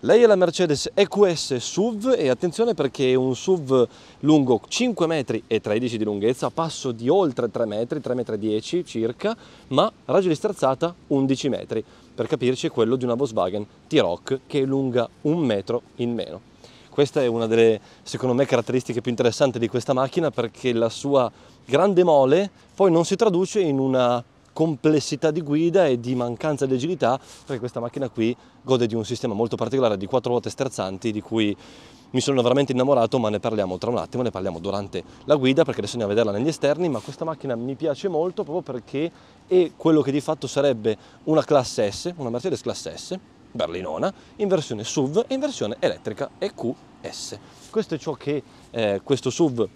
Lei è la Mercedes EQS SUV e attenzione perché è un SUV lungo 5 metri e 13 di lunghezza, passo di oltre 3 metri, 3,10 metri 10 circa, ma raggio di sterzata 11 metri. Per capirci è quello di una Volkswagen T-Roc che è lunga un metro in meno. Questa è una delle, secondo me, caratteristiche più interessanti di questa macchina perché la sua grande mole poi non si traduce in una complessità di guida e di mancanza di agilità, perché questa macchina qui gode di un sistema molto particolare di quattro ruote sterzanti di cui mi sono veramente innamorato, ma ne parliamo tra un attimo, ne parliamo durante la guida perché adesso andiamo a vederla negli esterni, ma questa macchina mi piace molto proprio perché è quello che di fatto sarebbe una classe S, una Mercedes classe S, berlinona, in versione SUV e in versione elettrica EQS. Questo è ciò che eh, questo SUV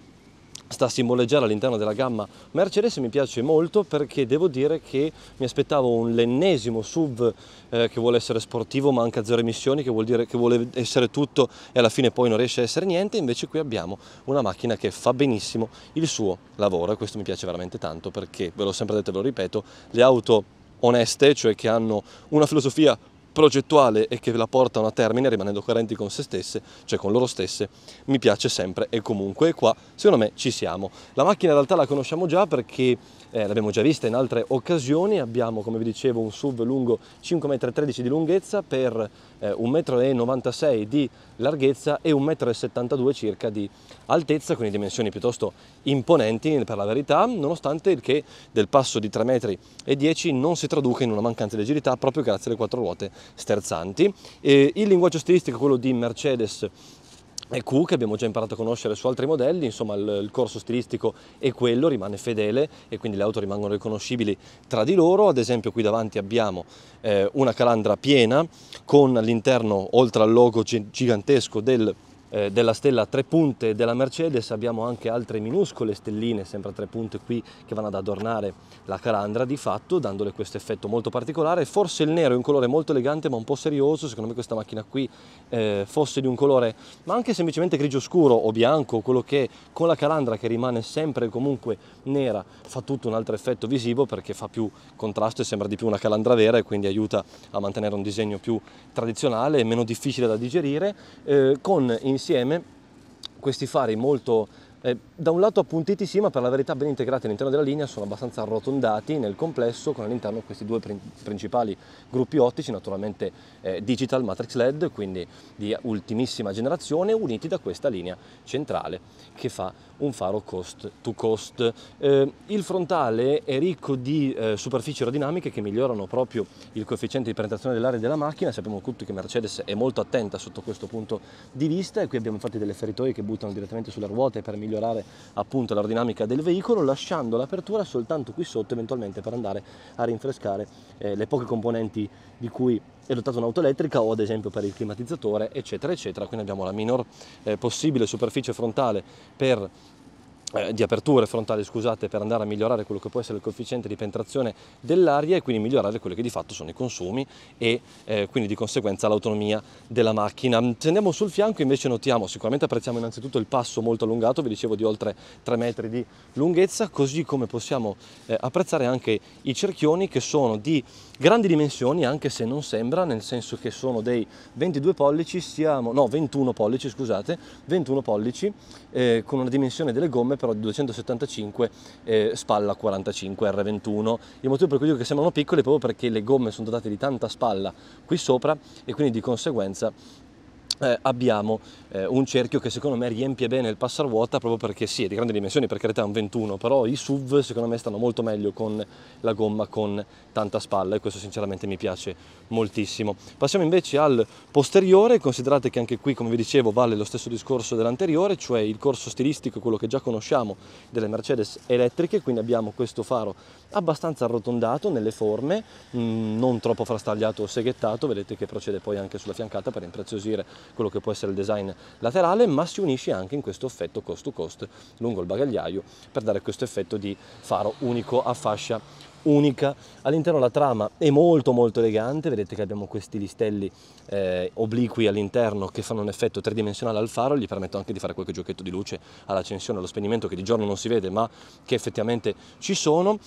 sta a simboleggiare all'interno della gamma Mercedes mi piace molto perché devo dire che mi aspettavo un l'ennesimo SUV eh, che vuole essere sportivo ma anche a zero emissioni che vuol dire che vuole essere tutto e alla fine poi non riesce a essere niente invece qui abbiamo una macchina che fa benissimo il suo lavoro e questo mi piace veramente tanto perché ve l'ho sempre detto e ve lo ripeto le auto oneste, cioè che hanno una filosofia progettuale e che la portano a termine rimanendo coerenti con se stesse, cioè con loro stesse, mi piace sempre e comunque qua secondo me ci siamo. La macchina in realtà la conosciamo già perché eh, l'abbiamo già vista in altre occasioni, abbiamo come vi dicevo un SUV lungo 5,13 m di lunghezza per eh, 1,96 m di larghezza e 1,72 m circa di altezza, quindi dimensioni piuttosto imponenti per la verità, nonostante il che del passo di 3,10 m non si traduca in una mancanza di agilità proprio grazie alle quattro ruote sterzanti. E il linguaggio stilistico è quello di Mercedes Q che abbiamo già imparato a conoscere su altri modelli, insomma il, il, corso stilistico è quello, rimane fedele e quindi le auto rimangono riconoscibili tra di loro, ad esempio qui davanti abbiamo eh, una calandra piena con all'interno oltre al logo gigantesco del eh, della stella tre punte della Mercedes abbiamo anche altre minuscole stelline, sempre a tre punte qui, che vanno ad adornare la calandra di fatto, dandole questo effetto molto particolare. Forse il nero è un colore molto elegante ma un po' serioso, secondo me questa macchina qui eh, fosse di un colore, ma anche semplicemente grigio scuro o bianco, quello che con la calandra che rimane sempre comunque nera fa tutto un altro effetto visivo perché fa più contrasto e sembra di più una calandra vera e quindi aiuta a mantenere un disegno più tradizionale, e meno difficile da digerire, eh, con in insieme questi fari molto eh, da un lato appuntiti sì, ma per la verità ben integrati all'interno della linea, sono abbastanza arrotondati nel complesso con all'interno questi due prin- principali gruppi ottici, naturalmente eh, digital matrix LED, quindi di ultimissima generazione, uniti da questa linea centrale che fa un faro cost to cost. Eh, il frontale è ricco di eh, superfici aerodinamiche che migliorano proprio il coefficiente di penetrazione dell'aria della macchina, sappiamo tutti che Mercedes è molto attenta sotto questo punto di vista e qui abbiamo infatti delle feritoie che buttano direttamente sulle ruote per migliorare migliorare appunto l'aerodinamica del veicolo lasciando l'apertura soltanto qui sotto eventualmente per andare a rinfrescare eh, le poche componenti di cui è dotata un'auto elettrica o ad esempio per il climatizzatore eccetera eccetera quindi abbiamo la minor eh, possibile superficie frontale per eh, di aperture frontali scusate, per andare a migliorare quello che può essere il coefficiente di penetrazione dell'aria e quindi migliorare quelli che di fatto sono i consumi e eh, quindi di conseguenza l'autonomia della macchina. Se andiamo sul fianco invece notiamo, sicuramente apprezziamo innanzitutto il passo molto allungato, vi dicevo di oltre 3 metri di lunghezza, così come possiamo eh, apprezzare anche i cerchioni che sono di Grandi dimensioni, anche se non sembra, nel senso che sono dei 22 pollici, siamo, no, 21 pollici, scusate, 21 pollici eh, con una dimensione delle gomme però di 275 eh, spalla 45 R21. Il motivo per cui dico che sembrano piccole è proprio perché le gomme sono dotate di tanta spalla qui sopra e quindi di conseguenza eh, abbiamo eh, un cerchio che secondo me riempie bene il passaruota proprio perché sì, è di grandi dimensioni, per carità è un 21, però i SUV secondo me stanno molto meglio con la gomma con tanta spalla e questo sinceramente mi piace moltissimo. Passiamo invece al posteriore, considerate che anche qui come vi dicevo vale lo stesso discorso dell'anteriore, cioè il corso stilistico, quello che già conosciamo delle Mercedes elettriche, quindi abbiamo questo faro abbastanza arrotondato nelle forme, mh, mm, non troppo frastagliato o seghettato, vedete che procede poi anche sulla fiancata per impreziosire quello che può essere il design laterale, ma si unisce anche in questo effetto cost to cost lungo il bagagliaio per dare questo effetto di faro unico a fascia unica. All'interno la trama è molto molto elegante, vedete che abbiamo questi listelli eh, obliqui all'interno che fanno un effetto tridimensionale al faro, gli permettono anche di fare qualche giochetto di luce all'accensione, allo spegnimento che di giorno non si vede ma che effettivamente ci sono.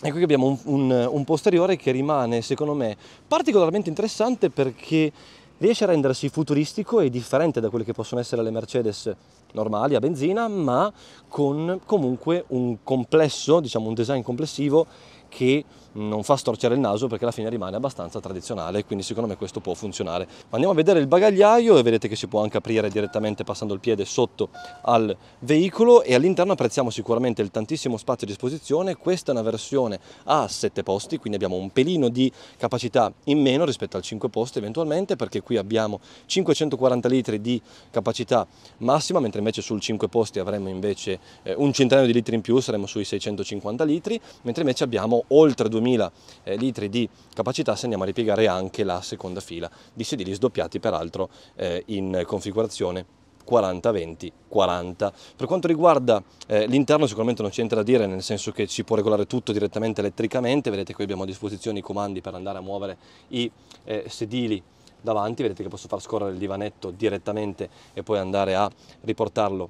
Ecco e qui abbiamo un, un, un posteriore che rimane secondo me particolarmente interessante perché riesce a rendersi futuristico e differente da quelle che possono essere le Mercedes normali a benzina, ma con comunque un complesso, diciamo un design complessivo che non fa storcere il naso perché alla fine rimane abbastanza tradizionale, quindi secondo me questo può funzionare. Andiamo a vedere il bagagliaio e vedete che si può anche aprire direttamente passando il piede sotto al veicolo e all'interno apprezziamo sicuramente il tantissimo spazio a disposizione, questa è una versione a 7 posti, quindi abbiamo un pelino di capacità in meno rispetto al 5 posti eventualmente perché qui abbiamo 540 litri di capacità massima, mentre invece sul 5 posti avremmo invece eh, un centinaio di litri in più, saremmo sui 650 litri, mentre invece abbiamo oltre 2000 8.000 eh, litri di capacità se andiamo a ripiegare anche la seconda fila di sedili sdoppiati peraltro eh, in configurazione 40 20 40 per quanto riguarda eh, l'interno sicuramente non c'entra niente da dire nel senso che si può regolare tutto direttamente elettricamente vedete qui abbiamo a disposizione i comandi per andare a muovere i eh, sedili davanti vedete che posso far scorrere il divanetto direttamente e poi andare a riportarlo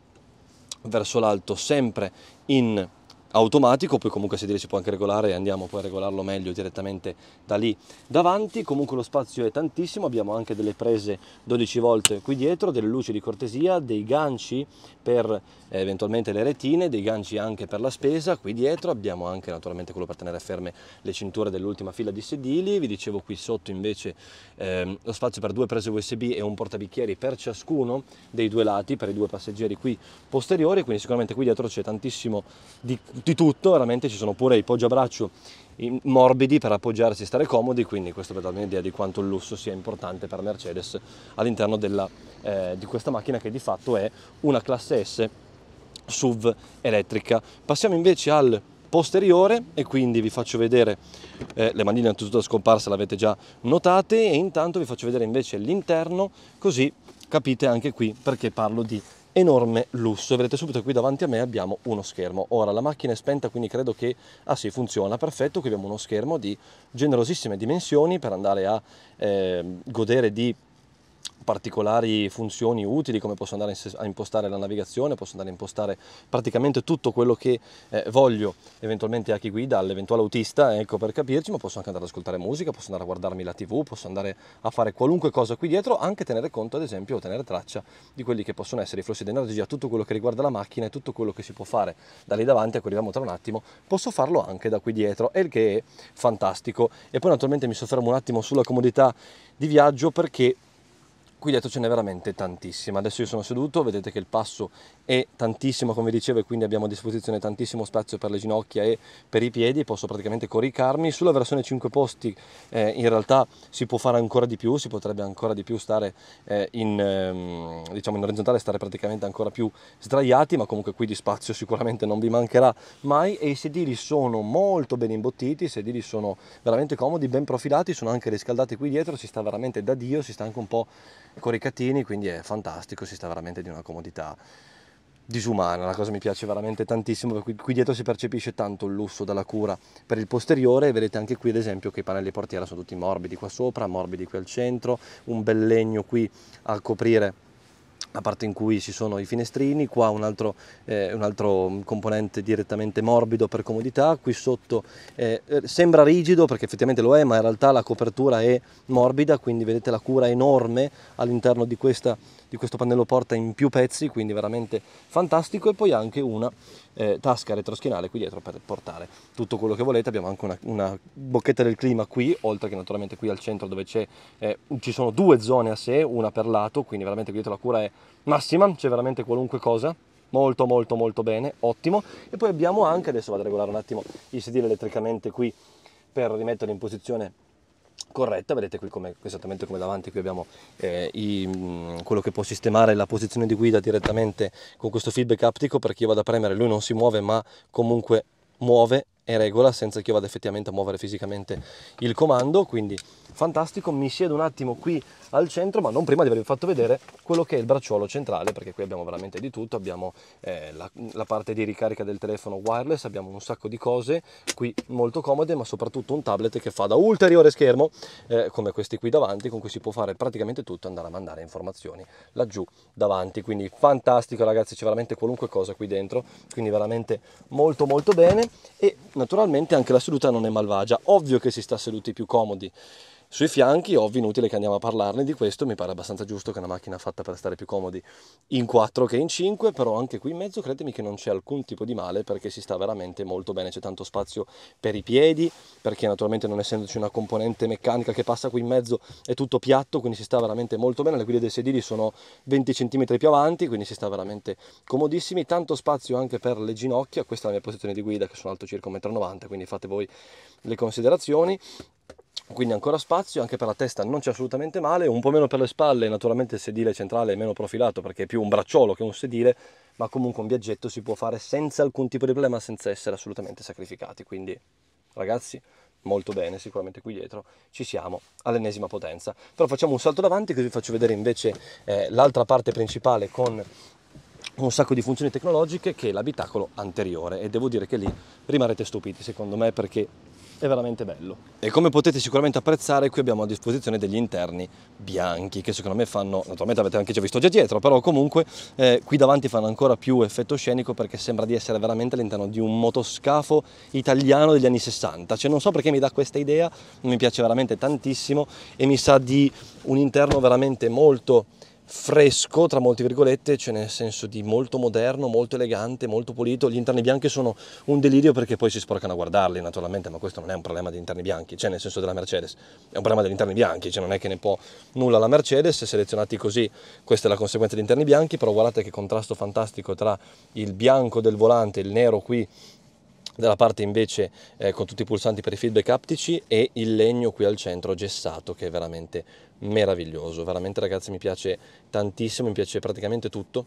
verso l'alto sempre in automatico, poi comunque sedile si può anche regolare e andiamo poi a regolarlo meglio direttamente da lì davanti, comunque lo spazio è tantissimo, abbiamo anche delle prese 12 volt qui dietro, delle luci di cortesia, dei ganci per eh, eventualmente le retine, dei ganci anche per la spesa, qui dietro abbiamo anche naturalmente quello per tenere ferme le cinture dell'ultima fila di sedili, vi dicevo qui sotto invece ehm, lo spazio per due prese USB e un portabicchieri per ciascuno dei due lati, per i due passeggeri qui posteriori, quindi sicuramente qui dietro c'è tantissimo di, di tutto, veramente ci sono pure i poggiabraccio morbidi per appoggiarsi e stare comodi, quindi questo per darvi un'idea di quanto il lusso sia importante per Mercedes all'interno della, eh, di questa macchina che di fatto è una classe S SUV elettrica. Passiamo invece al posteriore e quindi vi faccio vedere eh, le manine innanzitutto scomparse l'avete già notate e intanto vi faccio vedere invece l'interno così capite anche qui perché parlo di enorme lusso. Vedete subito qui davanti a me abbiamo uno schermo. Ora la macchina è spenta quindi credo che, ah sì funziona, perfetto, qui abbiamo uno schermo di generosissime dimensioni per andare a eh, godere di particolari funzioni utili come posso andare a impostare la navigazione, posso andare a impostare praticamente tutto quello che eh, voglio eventualmente a chi guida, all'eventuale autista, ecco per capirci, ma posso anche andare ad ascoltare musica, posso andare a guardarmi la tv, posso andare a fare qualunque cosa qui dietro, anche tenere conto ad esempio o tenere traccia di quelli che possono essere i flussi di energia, tutto quello che riguarda la macchina e tutto quello che si può fare da lì davanti a ecco, cui arriviamo tra un attimo, posso farlo anche da qui dietro, e il che è fantastico. E poi naturalmente mi soffermo un attimo sulla comodità di viaggio perché qui dietro ce n'è veramente tantissima adesso io sono seduto vedete che il passo e tantissimo come dicevo e quindi abbiamo a disposizione tantissimo spazio per le ginocchia e per i piedi posso praticamente coricarmi sulla versione 5 posti eh, in realtà si può fare ancora di più si potrebbe ancora di più stare eh, in, ehm, diciamo in orizzontale stare praticamente ancora più sdraiati ma comunque qui di spazio sicuramente non vi mancherà mai e i sedili sono molto ben imbottiti i sedili sono veramente comodi ben profilati sono anche riscaldati qui dietro si sta veramente da dio si sta anche un po' coricatini quindi è fantastico si sta veramente di una comodità disumana, la cosa mi piace veramente tantissimo, perché qui dietro si percepisce tanto il lusso della cura per il posteriore, vedete anche qui ad esempio che i pannelli portiera sono tutti morbidi qua sopra, morbidi qui al centro, un bel legno qui a coprire la parte in cui ci sono i finestrini, qua un altro, eh, un altro componente direttamente morbido per comodità, qui sotto eh, sembra rigido perché effettivamente lo è, ma in realtà la copertura è morbida, quindi vedete la cura enorme all'interno di questa di questo pannello porta in più pezzi, quindi veramente fantastico, e poi anche una eh, tasca retroschienale qui dietro per portare tutto quello che volete, abbiamo anche una, una bocchetta del clima qui, oltre che naturalmente qui al centro dove eh, ci sono due zone a sé, una per lato, quindi veramente qui dietro la cura è massima, c'è veramente qualunque cosa molto molto molto bene, ottimo. E poi abbiamo anche, adesso vado a regolare un attimo il sedile elettricamente qui per rimetterlo in posizione corretta, vedete qui come, esattamente come davanti qui abbiamo eh, i, mm, quello che può sistemare la posizione di guida direttamente con questo feedback aptico perché io vado a premere, lui non si muove ma comunque muove e regola senza che io vada effettivamente a muovere fisicamente il comando, quindi fantastico, mi siedo un attimo qui al centro, ma non prima di avervi fatto vedere quello che è il bracciolo centrale, perché qui abbiamo veramente di tutto, abbiamo eh, la, la, parte di ricarica del telefono wireless, abbiamo un sacco di cose qui molto comode, ma soprattutto un tablet che fa da ulteriore schermo, eh, come questi qui davanti, con cui si può fare praticamente tutto, andare a mandare informazioni laggiù davanti, quindi fantastico ragazzi, c'è veramente qualunque cosa qui dentro, quindi veramente molto molto bene e naturalmente anche la seduta non è malvagia, ovvio che si sta seduti più comodi sui fianchi, ovvio, inutile che andiamo a parlarne di questo, mi pare abbastanza giusto che è una macchina fatta per stare più comodi in 4 che in 5, però anche qui in mezzo credetemi che non c'è alcun tipo di male perché si sta veramente molto bene, c'è tanto spazio per i piedi, perché naturalmente non essendoci una componente meccanica che passa qui in mezzo è tutto piatto, quindi si sta veramente molto bene, le guide dei sedili sono 20 cm più avanti, quindi si sta veramente comodissimi, tanto spazio anche per le ginocchia, questa è la mia posizione di guida che sono alto circa 1,90 m, quindi fate voi le considerazioni, quindi ancora spazio anche per la testa non c'è assolutamente male un po' meno per le spalle naturalmente il sedile centrale è meno profilato perché è più un bracciolo che un sedile ma comunque un viaggetto si può fare senza alcun tipo di problema senza essere assolutamente sacrificati quindi ragazzi molto bene sicuramente qui dietro ci siamo all'ennesima potenza però facciamo un salto davanti così vi faccio vedere invece eh, l'altra parte principale con un sacco di funzioni tecnologiche che è l'abitacolo anteriore e devo dire che lì rimarrete stupiti secondo me perché è veramente bello. E come potete sicuramente apprezzare qui abbiamo a disposizione degli interni bianchi che secondo me fanno, naturalmente avete anche già visto già dietro, però comunque eh, qui davanti fanno ancora più effetto scenico perché sembra di essere veramente all'interno di un motoscafo italiano degli anni 60, cioè non so perché mi dà questa idea, mi piace veramente tantissimo e mi sa di un interno veramente molto fresco, tra molte virgolette, cioè nel senso di molto moderno, molto elegante, molto pulito. Gli interni bianchi sono un delirio perché poi si sporcano a guardarli, naturalmente, ma questo non è un problema degli interni bianchi, cioè nel senso della Mercedes, è un problema degli interni bianchi, cioè non è che ne può nulla la Mercedes, selezionati così, questa è la conseguenza degli interni bianchi, però guardate che contrasto fantastico tra il bianco del volante, il nero qui della parte invece eh, con tutti i pulsanti per i feedback aptici e il legno qui al centro gessato che è veramente meraviglioso. Veramente ragazzi mi piace tantissimo, mi piace praticamente tutto.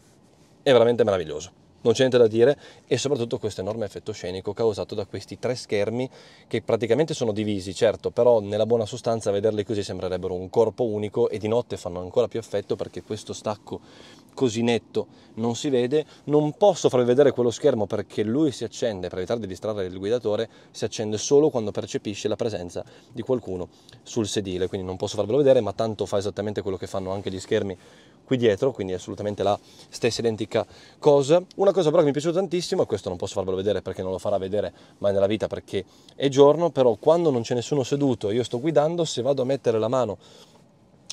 È veramente meraviglioso non c'è niente da dire, e soprattutto questo enorme effetto scenico causato da questi tre schermi che praticamente sono divisi, certo, però nella buona sostanza vederli così sembrerebbero un corpo unico e di notte fanno ancora più effetto perché questo stacco così netto non si vede, non posso farvi vedere quello schermo perché lui si accende, per evitare di distrarre il guidatore, si accende solo quando percepisce la presenza di qualcuno sul sedile, quindi non posso farvelo vedere, ma tanto fa esattamente quello che fanno anche gli schermi qui dietro, quindi è assolutamente la stessa identica cosa. Una cosa però che mi è piaciuta tantissimo, e questo non posso farvelo vedere perché non lo farà vedere mai nella vita perché è giorno, però quando non c'è nessuno seduto e io sto guidando, se vado a mettere la mano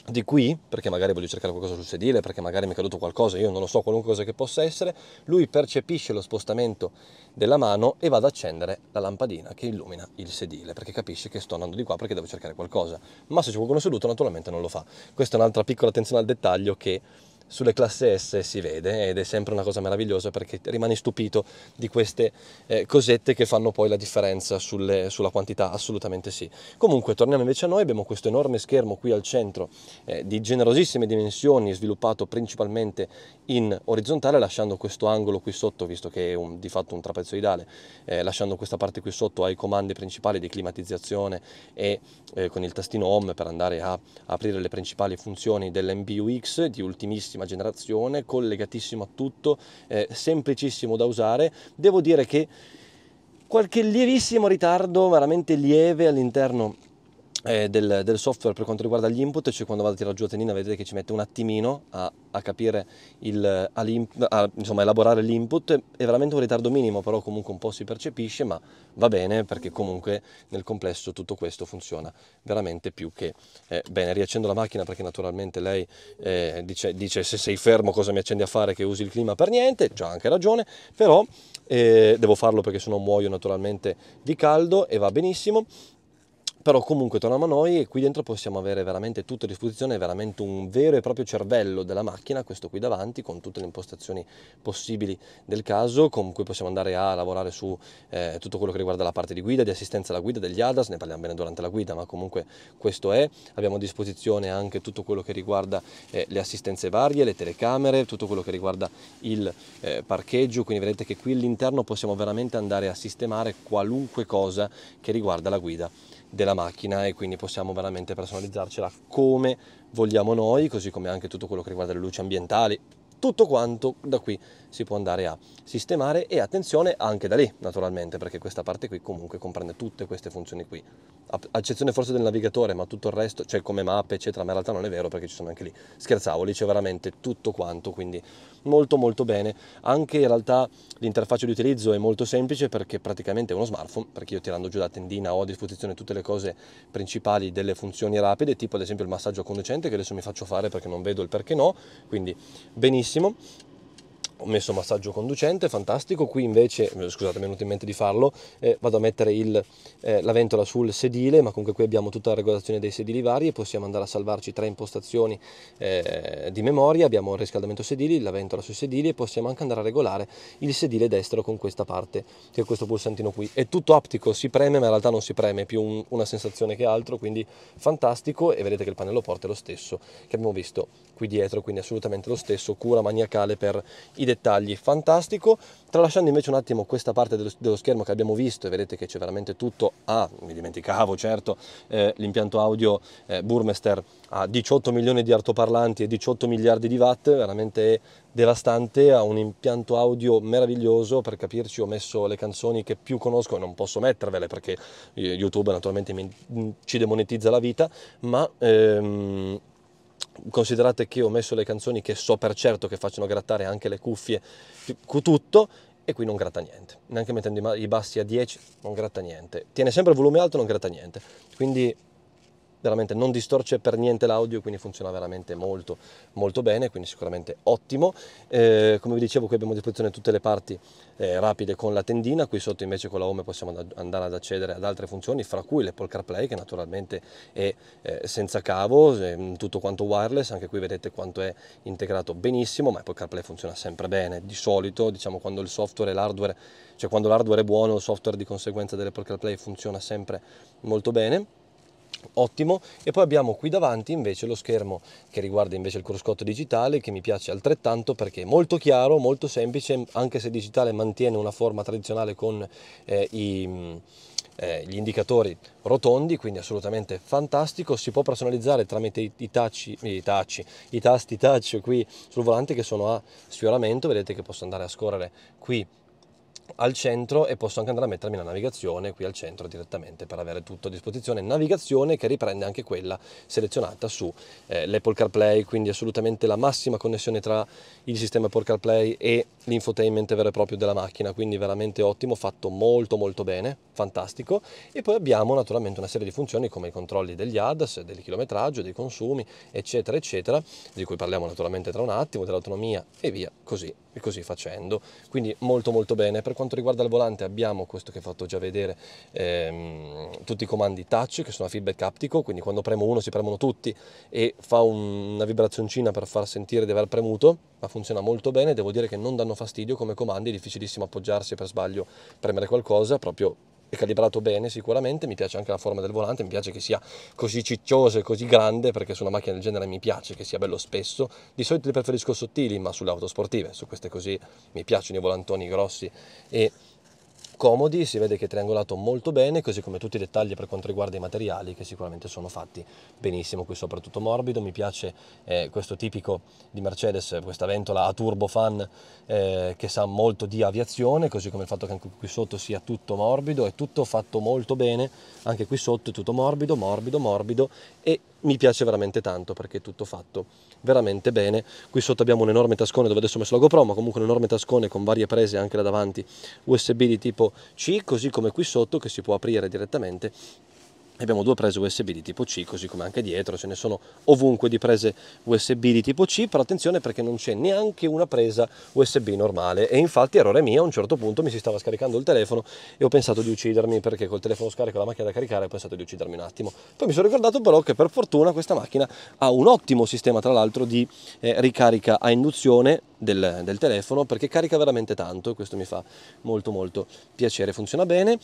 di qui, perché magari voglio cercare qualcosa sul sedile, perché magari mi è caduto qualcosa, io non lo so, qualunque cosa che possa essere, lui percepisce lo spostamento della mano e va ad accendere la lampadina che illumina il sedile, perché capisce che sto andando di qua perché devo cercare qualcosa. Ma se c'è qualcuno seduto naturalmente non lo fa. Questa è un'altra piccola attenzione al dettaglio che sulle classe S si vede ed è sempre una cosa meravigliosa perché rimani stupito di queste eh, cosette che fanno poi la differenza sulle, sulla quantità, assolutamente sì. Comunque torniamo invece a noi, abbiamo questo enorme schermo qui al centro eh, di generosissime dimensioni sviluppato principalmente in orizzontale lasciando questo angolo qui sotto visto che è un, di fatto un trapezoidale, eh, lasciando questa parte qui sotto ai comandi principali di climatizzazione e eh, con il tastino home per andare a aprire le principali funzioni dell'MBUX di ultimissima nuovissima generazione, collegatissimo a tutto, eh, semplicissimo da usare. Devo dire che qualche lievissimo ritardo, veramente lieve all'interno eh, del, del, software per quanto riguarda gli input, cioè quando vado a tirare giù la tenina vedete che ci mette un attimino a, a capire, il, a, insomma, elaborare l'input, è veramente un ritardo minimo, però comunque un po' si percepisce, ma va bene perché comunque nel complesso tutto questo funziona veramente più che eh, bene. Riaccendo la macchina perché naturalmente lei eh, dice, dice se sei fermo cosa mi accendi a fare che usi il clima per niente, c'ha anche ragione, però eh, devo farlo perché sennò muoio naturalmente di caldo e va benissimo però comunque torniamo a noi e qui dentro possiamo avere veramente tutto a disposizione, veramente un vero e proprio cervello della macchina, questo qui davanti, con tutte le impostazioni possibili del caso, con cui possiamo andare a lavorare su eh, tutto quello che riguarda la parte di guida, di assistenza alla guida, degli ADAS, ne parliamo bene durante la guida, ma comunque questo è, abbiamo a disposizione anche tutto quello che riguarda eh, le assistenze varie, le telecamere, tutto quello che riguarda il eh, parcheggio, quindi vedete che qui all'interno possiamo veramente andare a sistemare qualunque cosa che riguarda la guida della macchina e quindi possiamo veramente personalizzarcela come vogliamo noi, così come anche tutto quello che riguarda le luci ambientali, tutto quanto da qui si può andare a sistemare e attenzione anche da lì naturalmente perché questa parte qui comunque comprende tutte queste funzioni qui a eccezione forse del navigatore ma tutto il resto cioè come mappe eccetera ma in realtà non è vero perché ci sono anche lì scherzavo lì c'è veramente tutto quanto quindi molto molto bene anche in realtà l'interfaccia di utilizzo è molto semplice perché praticamente è uno smartphone perché io tirando giù la tendina ho a disposizione tutte le cose principali delle funzioni rapide tipo ad esempio il massaggio conducente che adesso mi faccio fare perché non vedo il perché no quindi benissimo ho messo massaggio conducente, fantastico, qui invece, eh, scusate mi è venuto in mente di farlo, eh, vado a mettere il, eh, la ventola sul sedile, ma comunque qui abbiamo tutta la regolazione dei sedili vari e possiamo andare a salvarci tre impostazioni eh, di memoria, abbiamo il riscaldamento sedili, la ventola sui sedili e possiamo anche andare a regolare il sedile destro con questa parte, che è questo pulsantino qui. È tutto optico, si preme ma in realtà non si preme, è più un, una sensazione che altro, quindi fantastico e vedete che il pannello porta è lo stesso che abbiamo visto qui dietro, quindi assolutamente lo stesso, cura maniacale per i dettagli, fantastico. Tralasciando invece un attimo questa parte dello, dello schermo che abbiamo visto, e vedete che c'è veramente tutto, ah, mi dimenticavo certo, eh, l'impianto audio eh, Burmester ha 18 milioni di artoparlanti e 18 miliardi di watt, veramente devastante, ha un impianto audio meraviglioso, per capirci ho messo le canzoni che più conosco, non posso mettervele perché eh, YouTube naturalmente mi, ci demonetizza la vita, ma... Ehm, considerate che ho messo le canzoni che so per certo che facciano grattare anche le cuffie, tutto, e qui non gratta niente, neanche mettendo i bassi a 10 non gratta niente, tiene sempre il volume alto non gratta niente, quindi veramente non distorce per niente l'audio, quindi funziona veramente molto molto bene, quindi sicuramente ottimo. Eh, come vi dicevo qui abbiamo a disposizione tutte le parti eh, rapide con la tendina, qui sotto invece con la home possiamo andare ad accedere ad altre funzioni, fra cui l'Apple CarPlay che naturalmente è eh, senza cavo, è eh, mm, tutto quanto wireless, anche qui vedete quanto è integrato benissimo, ma Apple CarPlay funziona sempre bene, di solito diciamo quando il software e l'hardware, cioè quando l'hardware è buono il software di conseguenza dell'Apple CarPlay funziona sempre molto bene ottimo e poi abbiamo qui davanti invece lo schermo che riguarda invece il cruscotto digitale che mi piace altrettanto perché è molto chiaro molto semplice anche se digitale mantiene una forma tradizionale con eh, i eh, gli indicatori rotondi, quindi assolutamente fantastico, si può personalizzare tramite i, i, tacci, i, tacci, i tasti touch qui sul volante che sono a sfioramento, vedete che posso andare a scorrere qui al centro e posso anche andare a mettermi la navigazione qui al centro direttamente per avere tutto a disposizione. Navigazione che riprende anche quella selezionata su eh, l'Apple CarPlay, quindi assolutamente la massima connessione tra il sistema Apple CarPlay e l'infotainment vero e proprio della macchina, quindi veramente ottimo, fatto molto molto bene, fantastico. E poi abbiamo naturalmente una serie di funzioni come i controlli degli ADAS, del chilometraggio, dei consumi, eccetera, eccetera, di cui parliamo naturalmente tra un attimo, dell'autonomia e via così e così facendo. Quindi molto molto bene. Per quanto riguarda il volante abbiamo questo che ho fatto già vedere, ehm, tutti i comandi touch che sono a feedback aptico, quindi quando premo uno si premono tutti e fa un, una vibrazioncina per far sentire di aver premuto, ma funziona molto bene, devo dire che non danno fastidio come comandi, è difficilissimo appoggiarsi per sbaglio, premere qualcosa, proprio è calibrato bene sicuramente, mi piace anche la forma del volante, mi piace che sia così ciccioso e così grande perché su una macchina del genere mi piace che sia bello spesso, di solito li preferisco sottili ma sulle auto sportive, su queste così mi piacciono i volantoni grossi e comodi, si vede che è triangolato molto bene, così come tutti i dettagli per quanto riguarda i materiali che sicuramente sono fatti benissimo, qui soprattutto morbido, mi piace eh, questo tipico di Mercedes, questa ventola a turbofan eh, che sa molto di aviazione, così come il fatto che anche qui sotto sia tutto morbido, è tutto fatto molto bene, anche qui sotto è tutto morbido, morbido, morbido e mi piace veramente tanto perché è tutto fatto veramente bene. Qui sotto abbiamo un enorme tascone dove adesso ho messo la GoPro, ma comunque un enorme tascone con varie prese anche là davanti USB di tipo C, così come qui sotto che si può aprire direttamente abbiamo due prese USB di tipo C, così come anche dietro, ce ne sono ovunque di prese USB di tipo C, però attenzione perché non c'è neanche una presa USB normale e infatti errore mio, a un certo punto mi si stava scaricando il telefono e ho pensato di uccidermi perché col telefono scarico la macchina da caricare ho pensato di uccidermi un attimo. Poi mi sono ricordato però che per fortuna questa macchina ha un ottimo sistema tra l'altro di eh, ricarica a induzione del, del, telefono perché carica veramente tanto e questo mi fa molto molto piacere, funziona bene,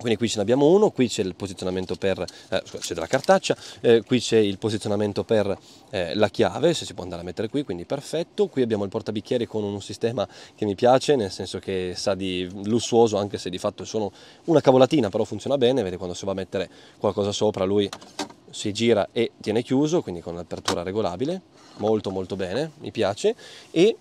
quindi qui ce ne abbiamo uno, qui c'è il posizionamento per, eh, c'è della cartaccia, eh, qui c'è il posizionamento per eh, la chiave, se si può andare a mettere qui, quindi perfetto. Qui abbiamo il portabicchieri con un sistema che mi piace, nel senso che sa di lussuoso, anche se di fatto è solo una cavolatina, però funziona bene, vedi quando si va a mettere qualcosa sopra lui si gira e tiene chiuso, quindi con l'apertura regolabile, molto molto bene, mi piace. E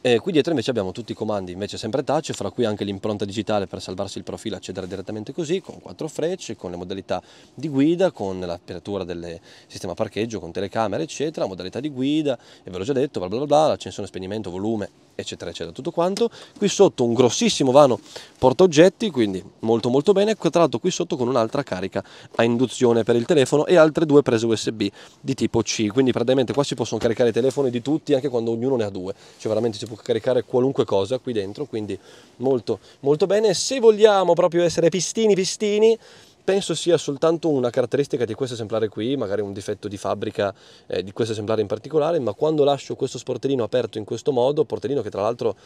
e qui dietro invece abbiamo tutti i comandi invece sempre touch, fra cui anche l'impronta digitale per salvarsi il profilo, e accedere direttamente così, con quattro frecce, con le modalità di guida, con l'apertura del sistema parcheggio, con telecamera, eccetera, modalità di guida, e ve l'ho già detto, bla bla bla, l'accensione, spegnimento, volume, eccetera eccetera tutto quanto qui sotto un grossissimo vano porta oggetti quindi molto molto bene tra l'altro qui sotto con un'altra carica a induzione per il telefono e altre due prese usb di tipo c quindi praticamente qua si possono caricare i telefoni di tutti anche quando ognuno ne ha due cioè veramente si può caricare qualunque cosa qui dentro quindi molto molto bene se vogliamo proprio essere pistini pistini penso sia soltanto una caratteristica di questo esemplare qui, magari un difetto di fabbrica eh, di questo esemplare in particolare, ma quando lascio questo sportellino aperto in questo modo, portellino che tra l'altro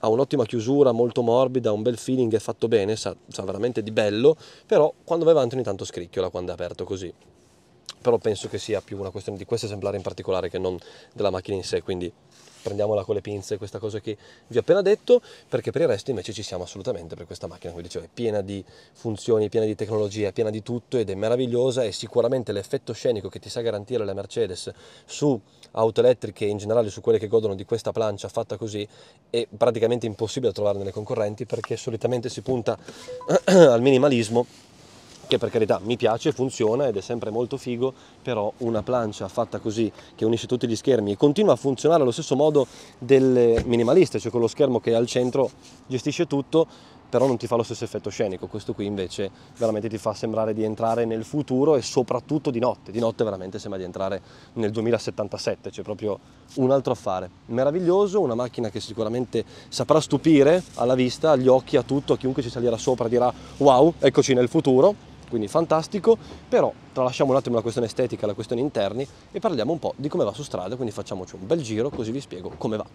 ha un'ottima chiusura, molto morbida, un bel feeling, è fatto bene, sa, sa veramente di bello, però quando vai avanti ogni tanto scricchiola quando è aperto così però penso che sia più una questione di questo esemplare in particolare che non della macchina in sé, quindi prendiamola con le pinze questa cosa che vi ho appena detto, perché per il resto invece ci siamo assolutamente per questa macchina, come dicevo, è piena di funzioni, piena di tecnologia, piena di tutto ed è meravigliosa e sicuramente l'effetto scenico che ti sa garantire la Mercedes su auto elettriche e in generale su quelle che godono di questa plancia fatta così è praticamente impossibile da trovare nelle concorrenti perché solitamente si punta al minimalismo che per carità mi piace, funziona ed è sempre molto figo, però una plancia fatta così che unisce tutti gli schermi e continua a funzionare allo stesso modo delle minimaliste, cioè con lo schermo che al centro gestisce tutto, però non ti fa lo stesso effetto scenico, questo qui invece veramente ti fa sembrare di entrare nel futuro e soprattutto di notte, di notte veramente sembra di entrare nel 2077, cioè proprio un altro affare. Meraviglioso, una macchina che sicuramente saprà stupire alla vista, agli occhi, a tutto, a chiunque ci salirà sopra dirà wow, eccoci nel futuro quindi fantastico, però tralasciamo un attimo la questione estetica la questione interni e parliamo un po' di come va su strada, quindi facciamoci un bel giro così vi spiego come va.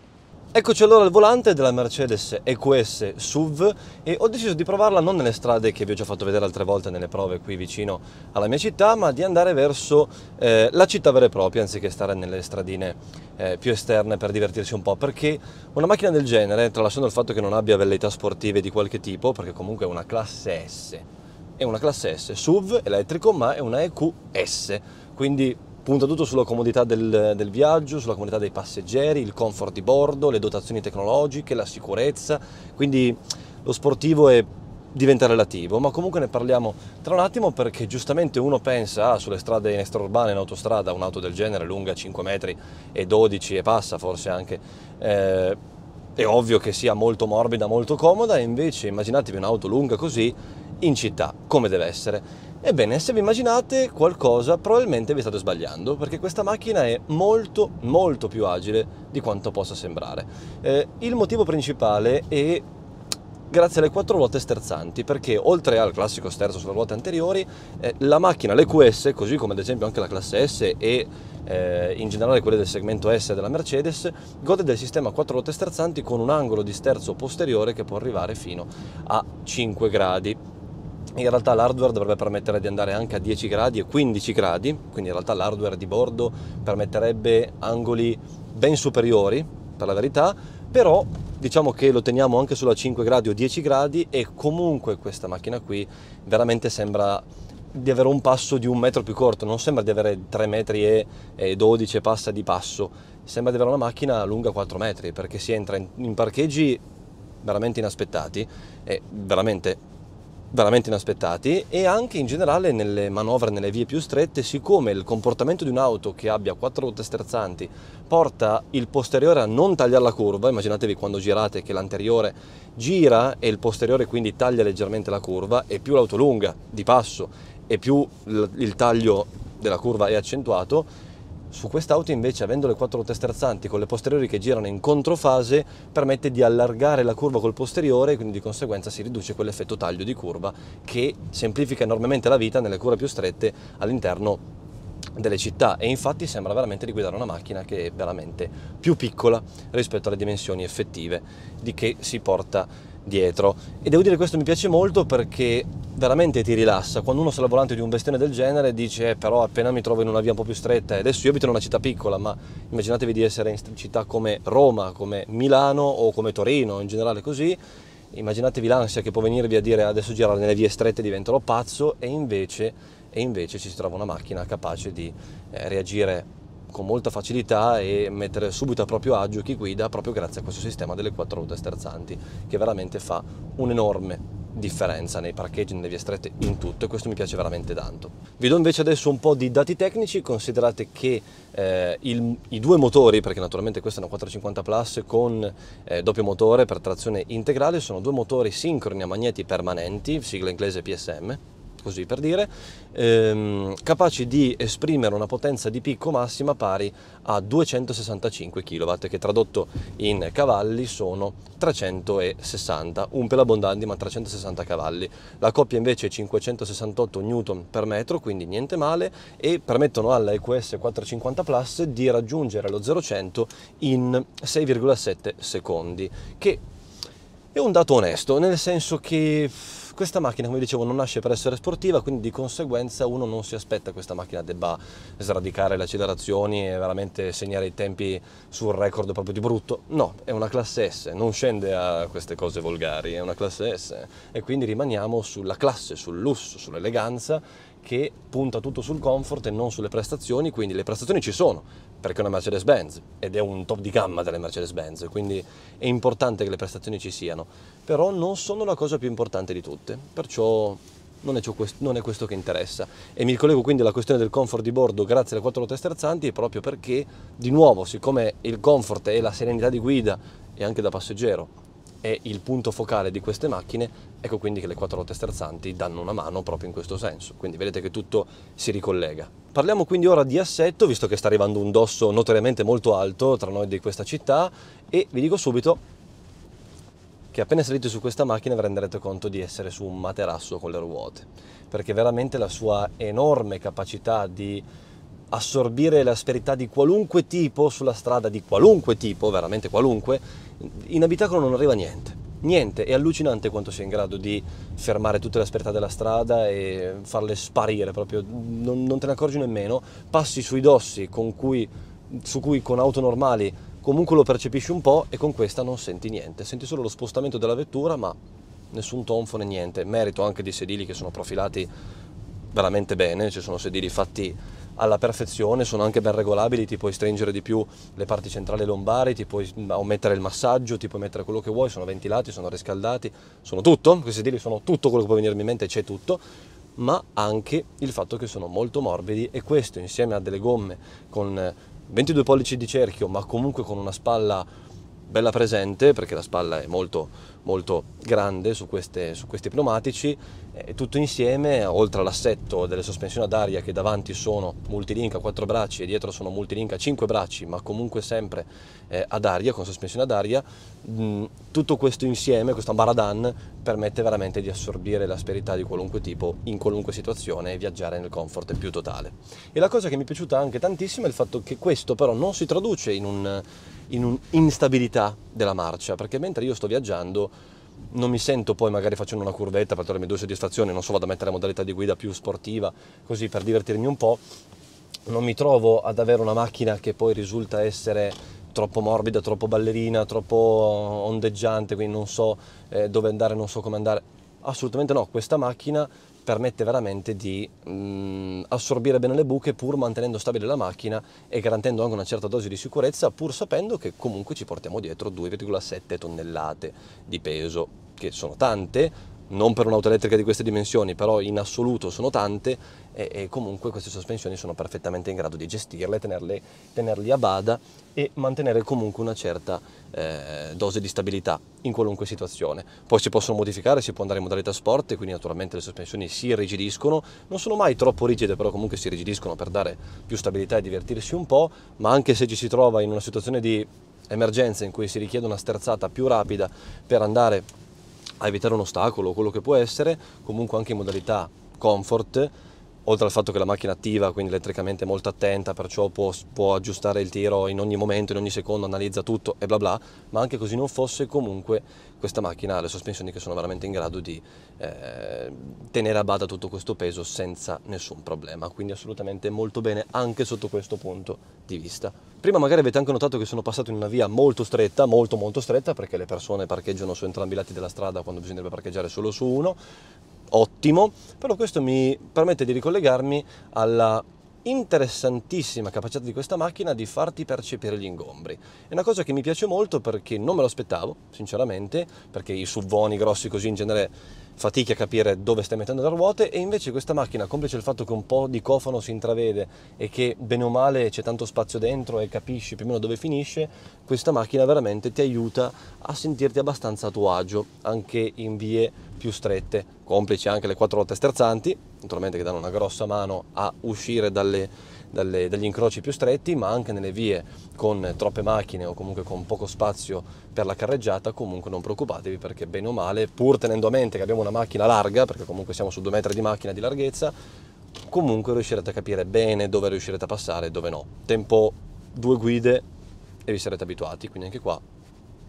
Eccoci allora al volante della Mercedes EQS SUV e ho deciso di provarla non nelle strade che vi ho già fatto vedere altre volte nelle prove qui vicino alla mia città, ma di andare verso eh, la città vera e propria anziché stare nelle stradine eh, più esterne per divertirsi un po', perché una macchina del genere, tralasciando il fatto che non abbia velleità sportive di qualche tipo, perché comunque è una classe S, è una classe S, SUV elettrico ma è una EQS, quindi punta tutto sulla comodità del, del, viaggio, sulla comodità dei passeggeri, il comfort di bordo, le dotazioni tecnologiche, la sicurezza, quindi lo sportivo è, diventa relativo, ma comunque ne parliamo tra un attimo perché giustamente uno pensa ah, sulle strade in extraurbane, in autostrada, un'auto del genere lunga 5 metri e 12 e passa forse anche, eh, è ovvio che sia molto morbida, molto comoda, e invece immaginatevi un'auto lunga così in città, come deve essere. Ebbene, se vi immaginate qualcosa, probabilmente vi state sbagliando, perché questa macchina è molto, molto più agile di quanto possa sembrare. Eh, il motivo principale è grazie alle quattro ruote sterzanti, perché oltre al classico sterzo sulle ruote anteriori, eh, la macchina, le QS, così come ad esempio anche la classe S e eh, in generale quelle del segmento S della Mercedes, gode del sistema quattro ruote sterzanti con un angolo di sterzo posteriore che può arrivare fino a 5 gradi in realtà l'hardware dovrebbe permettere di andare anche a 10 gradi e 15 gradi, quindi in realtà l'hardware di bordo permetterebbe angoli ben superiori per la verità, però diciamo che lo teniamo anche solo a 5 gradi o 10 gradi e comunque questa macchina qui veramente sembra di avere un passo di un metro più corto, non sembra di avere 3 metri e 12 passa di passo, sembra di avere una macchina lunga 4 metri perché si entra in parcheggi veramente inaspettati e veramente veramente inaspettati e anche in generale nelle manovre nelle vie più strette siccome il comportamento di un'auto che abbia quattro ruote sterzanti porta il posteriore a non tagliare la curva immaginatevi quando girate che l'anteriore gira e il posteriore quindi taglia leggermente la curva e più l'auto lunga di passo e più il taglio della curva è accentuato su quest'auto invece, avendo le quattro ruote sterzanti con le posteriori che girano in controfase, permette di allargare la curva col posteriore e quindi di conseguenza si riduce quell'effetto taglio di curva che semplifica enormemente la vita nelle curve più strette all'interno delle città e infatti sembra veramente di guidare una macchina che è veramente più piccola rispetto alle dimensioni effettive di che si porta dietro e devo dire che questo mi piace molto perché veramente ti rilassa quando uno sta al volante di un bestione del genere dice eh, però appena mi trovo in una via un po' più stretta adesso io abito in una città piccola ma immaginatevi di essere in città come Roma come Milano o come Torino in generale così immaginatevi l'ansia che può venirvi a dire adesso girare nelle vie strette diventerò pazzo e invece, e invece ci si trova una macchina capace di eh, reagire con molta facilità e mettere subito a proprio agio chi guida proprio grazie a questo sistema delle quattro ruote sterzanti che veramente fa un'enorme differenza nei parcheggi, nelle vie strette, in tutto e questo mi piace veramente tanto. Vi do invece adesso un po' di dati tecnici, considerate che eh, il, i due motori, perché naturalmente questa è una 450 Plus con eh, doppio motore per trazione integrale, sono due motori sincroni a magneti permanenti, sigla inglese PSM, così per dire, ehm, capaci di esprimere una potenza di picco massima pari a 265 kW, che tradotto in cavalli sono 360, un pelo abbondanti ma 360 cavalli. La coppia invece è 568 Nm per metro, quindi niente male, e permettono alla EQS 450 Plus di raggiungere lo 0100 in 6,7 secondi, che è un dato onesto, nel senso che questa macchina, come dicevo, non nasce per essere sportiva, quindi di conseguenza uno non si aspetta che questa macchina debba sradicare le accelerazioni e veramente segnare i tempi sul record proprio di brutto. No, è una classe S, non scende a queste cose volgari, è una classe S e quindi rimaniamo sulla classe, sul lusso, sull'eleganza che punta tutto sul comfort e non sulle prestazioni, quindi le prestazioni ci sono, perché è una Mercedes-Benz ed è un top di gamma delle Mercedes-Benz, quindi è importante che le prestazioni ci siano, però non sono la cosa più importante di tutte, perciò non è, questo, non è questo che interessa. E mi ricollego quindi alla questione del comfort di bordo grazie alle quattro ruote sterzanti, proprio perché, di nuovo, siccome il comfort e la serenità di guida e anche da passeggero è il punto focale di queste macchine, ecco quindi che le quattro ruote sterzanti danno una mano proprio in questo senso, quindi vedete che tutto si ricollega. Parliamo quindi ora di assetto, visto che sta arrivando un dosso notoriamente molto alto tra noi di questa città e vi dico subito che appena salite su questa macchina vi renderete conto di essere su un materasso con le ruote, perché veramente la sua enorme capacità di assorbire l'asperità di qualunque tipo sulla strada di qualunque tipo, veramente qualunque, in abitacolo non arriva niente. Niente, è allucinante quanto sia in grado di fermare tutte le asperità della strada e farle sparire proprio, non, non te ne accorgi nemmeno, passi sui dossi cui, su cui con auto normali comunque lo percepisci un po' e con questa non senti niente, senti solo lo spostamento della vettura ma nessun tonfo né niente, merito anche di sedili che sono profilati veramente bene, ci sono sedili fatti alla perfezione, sono anche ben regolabili, ti puoi stringere di più le parti centrali lombari, ti puoi aumentare mm, il massaggio, ti puoi mettere quello che vuoi, sono ventilati, sono riscaldati, sono tutto, questi dili sono tutto quello che può venirmi in mente, c'è tutto, ma anche il fatto che sono molto morbidi e questo insieme a delle gomme con 22 eh, pollici di cerchio, ma comunque con una spalla bella presente, perché la spalla è molto molto grande su, queste, su questi pneumatici eh, e tutto insieme oltre all'assetto delle sospensioni ad aria che davanti sono multilink a quattro bracci e dietro sono multilink a cinque bracci ma comunque sempre eh, ad aria con sospensione ad aria mh, mm, tutto questo insieme questo ambaradan permette veramente di assorbire l'asperità di qualunque tipo in qualunque situazione e viaggiare nel comfort più totale e la cosa che mi è piaciuta anche tantissimo è il fatto che questo però non si traduce in un in un'instabilità della marcia, perché mentre io sto viaggiando non mi sento poi magari facendo una curvetta per trovare le mie due soddisfazioni, non so, vado a mettere la modalità di guida più sportiva, così per divertirmi un po', non mi trovo ad avere una macchina che poi risulta essere troppo morbida, troppo ballerina, troppo ondeggiante, quindi non so eh, dove andare, non so come andare. Assolutamente no, questa macchina permette veramente di mh, mm, assorbire bene le buche pur mantenendo stabile la macchina e garantendo anche una certa dose di sicurezza pur sapendo che comunque ci portiamo dietro 2,7 tonnellate di peso che sono tante non per un'auto elettrica di queste dimensioni però in assoluto sono tante e, e comunque queste sospensioni sono perfettamente in grado di gestirle, tenerle, tenerli a bada e mantenere comunque una certa eh, dose di stabilità in qualunque situazione. Poi si possono modificare, si può andare in modalità sport quindi naturalmente le sospensioni si irrigidiscono, non sono mai troppo rigide però comunque si irrigidiscono per dare più stabilità e divertirsi un po', ma anche se ci si trova in una situazione di emergenza in cui si richiede una sterzata più rapida per andare a evitare un ostacolo o quello che può essere, comunque anche in modalità comfort oltre al fatto che la macchina è attiva, quindi elettricamente molto attenta, perciò può, può, aggiustare il tiro in ogni momento, in ogni secondo, analizza tutto e bla bla, ma anche così non fosse, comunque questa macchina ha le sospensioni che sono veramente in grado di eh, tenere a bada tutto questo peso senza nessun problema, quindi assolutamente molto bene anche sotto questo punto di vista. Prima magari avete anche notato che sono passato in una via molto stretta, molto molto stretta, perché le persone parcheggiano su entrambi i lati della strada quando bisognerebbe parcheggiare solo su uno, ottimo, però questo mi permette di ricollegarmi alla interessantissima capacità di questa macchina di farti percepire gli ingombri. È una cosa che mi piace molto perché non me lo aspettavo, sinceramente, perché i subvoni grossi così in genere fatichi a capire dove stai mettendo le ruote e invece questa macchina, complice il fatto che un po' di cofano si intravede e che bene o male c'è tanto spazio dentro e capisci più o meno dove finisce, questa macchina veramente ti aiuta a sentirti abbastanza a tuo agio anche in vie più strette, complice anche le quattro ruote sterzanti, naturalmente che danno una grossa mano a uscire dalle dalle, dagli incroci più stretti, ma anche nelle vie con troppe macchine o comunque con poco spazio per la carreggiata, comunque non preoccupatevi perché bene o male, pur tenendo a mente che abbiamo una una macchina larga, perché comunque siamo su due metri di macchina di larghezza, comunque riuscirete a capire bene dove riuscirete a passare e dove no. Tempo due guide e vi sarete abituati, quindi anche qua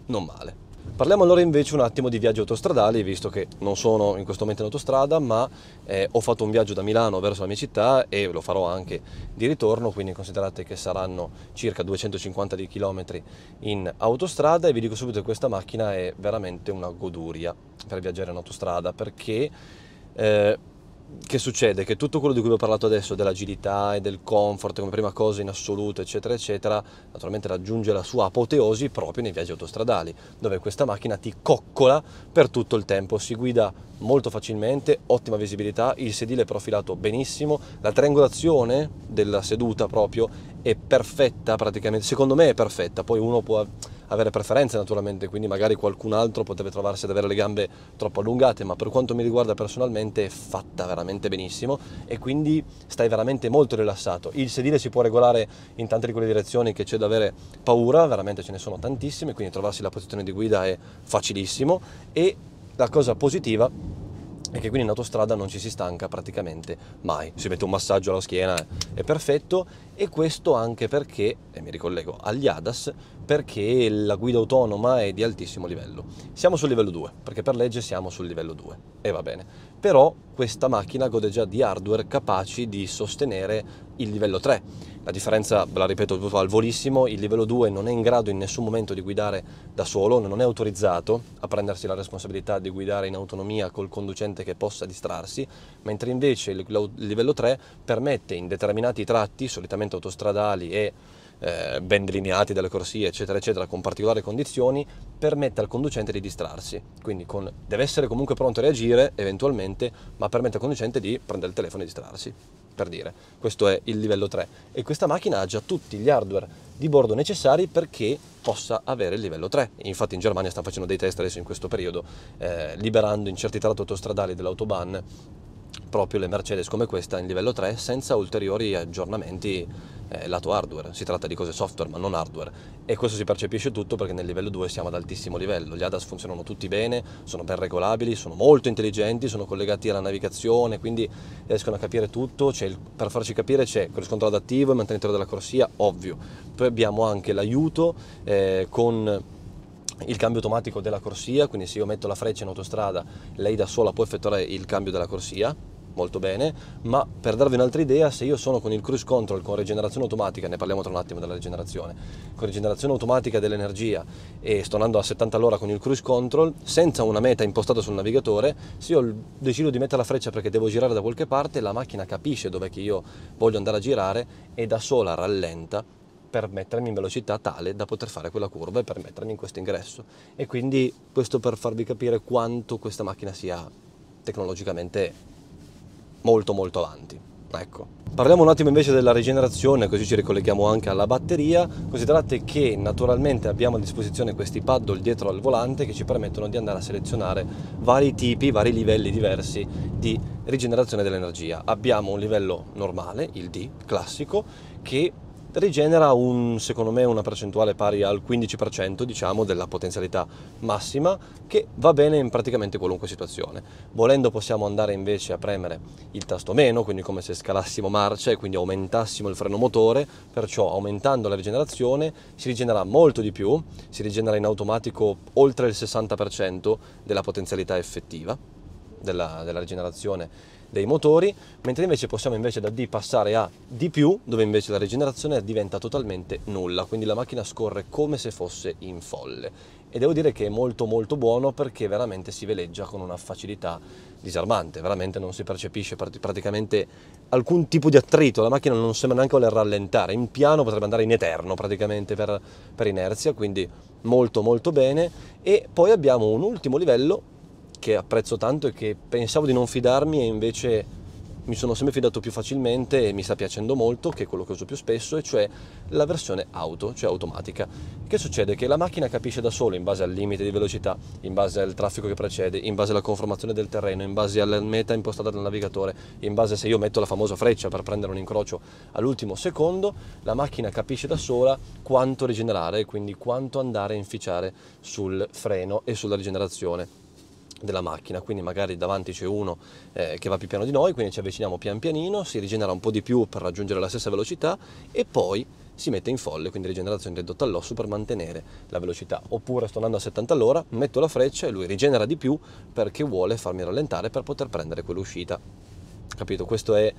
non male. Parliamo allora invece un attimo di viaggi autostradali, visto che non sono in questo momento in autostrada, ma eh, ho fatto un viaggio da Milano verso la mia città e lo farò anche di ritorno, quindi considerate che saranno circa 250 km in autostrada e vi dico subito che questa macchina è veramente una goduria per viaggiare in autostrada perché eh, che succede? Che tutto quello di cui vi ho parlato adesso, dell'agilità e del comfort come prima cosa in assoluto, eccetera, eccetera, naturalmente raggiunge la sua apoteosi proprio nei viaggi autostradali, dove questa macchina ti coccola per tutto il tempo, si guida molto facilmente, ottima visibilità, il sedile è profilato benissimo, la triangolazione della seduta proprio è perfetta praticamente, secondo me è perfetta, poi uno può avere preferenze naturalmente, quindi magari qualcun altro potrebbe trovarsi ad avere le gambe troppo allungate, ma per quanto mi riguarda personalmente è fatta veramente benissimo e quindi stai veramente molto rilassato. Il sedile si può regolare in tante di quelle direzioni che c'è da avere paura, veramente ce ne sono tantissime, quindi trovarsi la posizione di guida è facilissimo e la cosa positiva e che quindi in autostrada non ci si stanca praticamente mai. Si mette un massaggio alla schiena, è perfetto e questo anche perché, e mi ricollego agli ADAS, perché la guida autonoma è di altissimo livello. Siamo sul livello 2, perché per legge siamo sul livello 2 e va bene però questa macchina gode già di hardware capaci di sostenere il livello 3. La differenza, ve la ripeto al volissimo, il livello 2 non è in grado in nessun momento di guidare da solo, non è autorizzato a prendersi la responsabilità di guidare in autonomia col conducente che possa distrarsi, mentre invece il livello 3 permette in determinati tratti, solitamente autostradali e eh, ben delineati dalle corsie, eccetera, eccetera, con particolari condizioni, permette al conducente di distrarsi. Quindi con, deve essere comunque pronto a reagire eventualmente, ma permette al conducente di prendere il telefono e distrarsi, per dire. Questo è il livello 3. E questa macchina ha già tutti gli hardware di bordo necessari perché possa avere il livello 3. Infatti in Germania stanno facendo dei test adesso in questo periodo, eh, liberando in certi tratti autostradali dell'autobahn proprio le Mercedes come questa in livello 3 senza ulteriori aggiornamenti eh, lato hardware, si tratta di cose software ma non hardware e questo si percepisce tutto perché nel livello 2 siamo ad altissimo livello, gli ADAS funzionano tutti bene, sono ben regolabili, sono molto intelligenti, sono collegati alla navigazione, quindi riescono a capire tutto, il, per farci capire c'è il controllo adattivo, il mantenitore della corsia, ovvio, poi abbiamo anche l'aiuto eh, con il cambio automatico della corsia, quindi se io metto la freccia in autostrada, lei da sola può effettuare il cambio della corsia, molto bene, ma per darvi un'altra idea, se io sono con il cruise control con rigenerazione automatica, ne parliamo tra un attimo della rigenerazione, con rigenerazione automatica dell'energia e sto andando a 70 all'ora con il cruise control, senza una meta impostata sul navigatore, se io decido di mettere la freccia perché devo girare da qualche parte, la macchina capisce dov'è che io voglio andare a girare e da sola rallenta per mettermi in velocità tale da poter fare quella curva e per mettermi in questo ingresso. E quindi questo per farvi capire quanto questa macchina sia tecnologicamente molto molto avanti. Ecco. Parliamo un attimo invece della rigenerazione, così ci ricolleghiamo anche alla batteria. Considerate che naturalmente abbiamo a disposizione questi paddle dietro al volante che ci permettono di andare a selezionare vari tipi, vari livelli diversi di rigenerazione dell'energia. Abbiamo un livello normale, il D, classico, che rigenera un, secondo me una percentuale pari al 15% diciamo, della potenzialità massima che va bene in praticamente qualunque situazione. Volendo possiamo andare invece a premere il tasto meno, quindi come se scalassimo marcia e quindi aumentassimo il freno motore, perciò aumentando la rigenerazione si rigenera molto di più, si rigenera in automatico oltre il 60% della potenzialità effettiva della, della rigenerazione dei motori, mentre invece possiamo invece da D passare a D+, dove invece la rigenerazione diventa totalmente nulla, quindi la macchina scorre come se fosse in folle. E devo dire che è molto molto buono perché veramente si veleggia con una facilità disarmante, veramente non si percepisce praticamente alcun tipo di attrito, la macchina non sembra neanche voler rallentare, in piano potrebbe andare in eterno praticamente per, per inerzia, quindi molto molto bene. E poi abbiamo un ultimo livello che apprezzo tanto e che pensavo di non fidarmi e invece mi sono sempre fidato più facilmente e mi sta piacendo molto, che è quello che uso più spesso, e cioè la versione auto, cioè automatica. Che succede? Che la macchina capisce da solo, in base al limite di velocità, in base al traffico che precede, in base alla conformazione del terreno, in base alla meta impostata dal navigatore, in base se io metto la famosa freccia per prendere un incrocio all'ultimo secondo, la macchina capisce da sola quanto rigenerare, quindi quanto andare a inficiare sul freno e sulla rigenerazione della macchina, quindi magari davanti c'è uno eh, che va più piano di noi, quindi ci avviciniamo pian pianino, si rigenera un po' di più per raggiungere la stessa velocità e poi si mette in folle, quindi rigenerazione ridotta all'osso per mantenere la velocità. Oppure sto andando a 70 all'ora, metto la freccia e lui rigenera di più perché vuole farmi rallentare per poter prendere quell'uscita. Capito? Questa è